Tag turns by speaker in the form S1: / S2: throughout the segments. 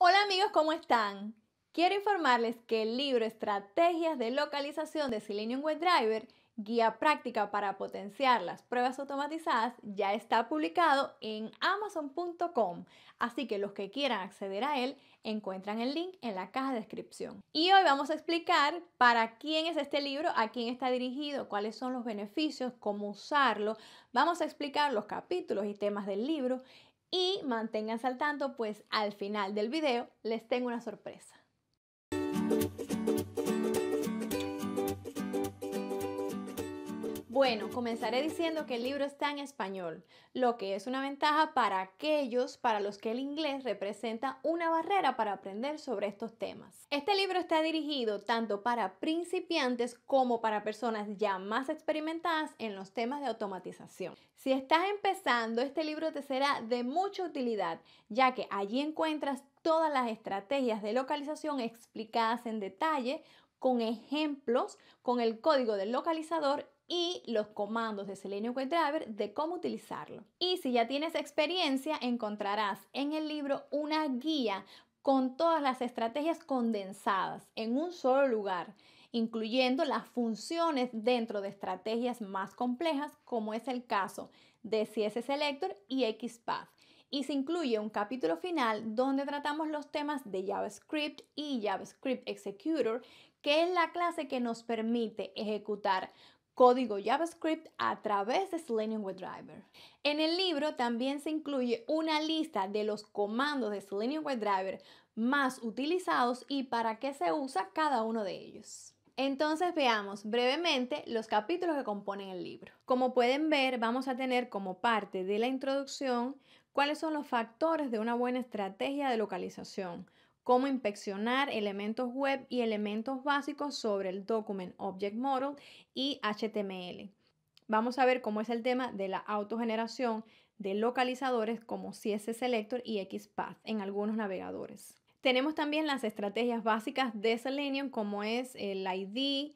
S1: Hola amigos, ¿cómo están? Quiero informarles que el libro Estrategias de localización de Selenium WebDriver, guía práctica para potenciar las pruebas automatizadas, ya está publicado en amazon.com, así que los que quieran acceder a él encuentran el link en la caja de descripción. Y hoy vamos a explicar para quién es este libro, a quién está dirigido, cuáles son los beneficios, cómo usarlo. Vamos a explicar los capítulos y temas del libro y manténganse al tanto, pues al final del video les tengo una sorpresa. Bueno, comenzaré diciendo que el libro está en español, lo que es una ventaja para aquellos para los que el inglés representa una barrera para aprender sobre estos temas. Este libro está dirigido tanto para principiantes como para personas ya más experimentadas en los temas de automatización. Si estás empezando, este libro te será de mucha utilidad, ya que allí encuentras todas las estrategias de localización explicadas en detalle con ejemplos, con el código del localizador y los comandos de Selenium WebDriver de cómo utilizarlo. Y si ya tienes experiencia, encontrarás en el libro una guía con todas las estrategias condensadas en un solo lugar, incluyendo las funciones dentro de estrategias más complejas, como es el caso de CSS Selector y XPath. Y se incluye un capítulo final donde tratamos los temas de JavaScript y JavaScript Executor, que es la clase que nos permite ejecutar código JavaScript a través de Selenium WebDriver. En el libro también se incluye una lista de los comandos de Selenium WebDriver más utilizados y para qué se usa cada uno de ellos. Entonces veamos brevemente los capítulos que componen el libro. Como pueden ver, vamos a tener como parte de la introducción cuáles son los factores de una buena estrategia de localización, cómo inspeccionar elementos web y elementos básicos sobre el Document Object Model y HTML. Vamos a ver cómo es el tema de la autogeneración de localizadores como CSS Selector y XPath en algunos navegadores. Tenemos también las estrategias básicas de Selenium como es el ID,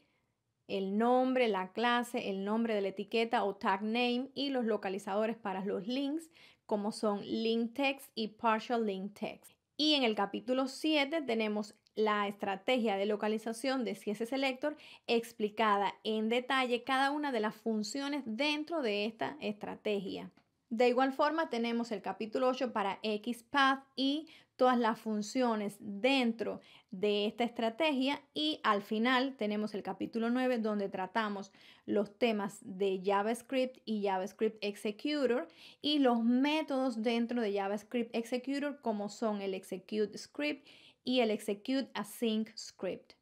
S1: el nombre, la clase, el nombre de la etiqueta o tag name y los localizadores para los links como son link text y partial link text. Y en el capítulo 7 tenemos la estrategia de localización de CS Selector explicada en detalle cada una de las funciones dentro de esta estrategia. De igual forma, tenemos el capítulo 8 para XPath y todas las funciones dentro de esta estrategia. Y al final tenemos el capítulo 9 donde tratamos los temas de JavaScript y JavaScript Executor y los métodos dentro de JavaScript Executor como son el Execute Script y el Execute Async Script.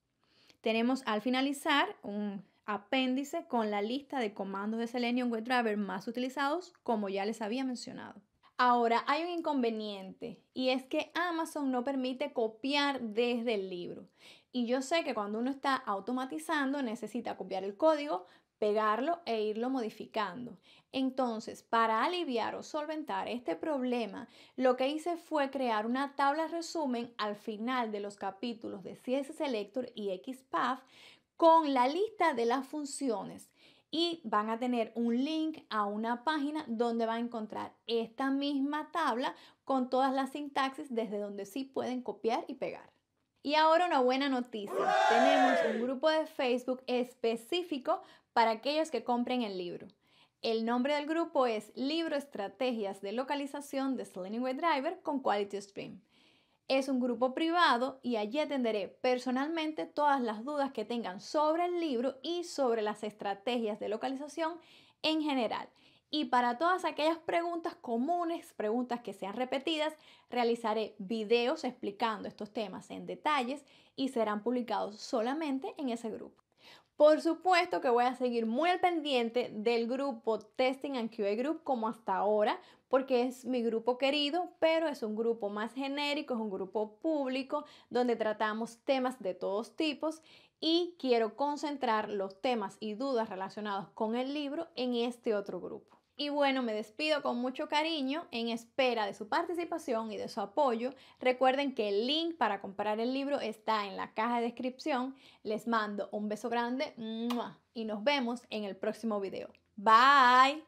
S1: Tenemos al finalizar un apéndice con la lista de comandos de Selenium WebDriver más utilizados, como ya les había mencionado. Ahora, hay un inconveniente y es que Amazon no permite copiar desde el libro. Y yo sé que cuando uno está automatizando necesita copiar el código, pegarlo e irlo modificando. Entonces, para aliviar o solventar este problema, lo que hice fue crear una tabla resumen al final de los capítulos de CSS Selector y XPath con la lista de las funciones y van a tener un link a una página donde va a encontrar esta misma tabla con todas las sintaxis desde donde sí pueden copiar y pegar. Y ahora una buena noticia, tenemos un grupo de Facebook específico para aquellos que compren el libro. El nombre del grupo es Libro Estrategias de Localización de Selenium Driver con Quality Stream. Es un grupo privado y allí atenderé personalmente todas las dudas que tengan sobre el libro y sobre las estrategias de localización en general. Y para todas aquellas preguntas comunes, preguntas que sean repetidas, realizaré videos explicando estos temas en detalles y serán publicados solamente en ese grupo. Por supuesto que voy a seguir muy al pendiente del grupo Testing and QA Group como hasta ahora, porque es mi grupo querido, pero es un grupo más genérico, es un grupo público donde tratamos temas de todos tipos y quiero concentrar los temas y dudas relacionados con el libro en este otro grupo. Y bueno, me despido con mucho cariño en espera de su participación y de su apoyo. Recuerden que el link para comprar el libro está en la caja de descripción. Les mando un beso grande y nos vemos en el próximo video. Bye.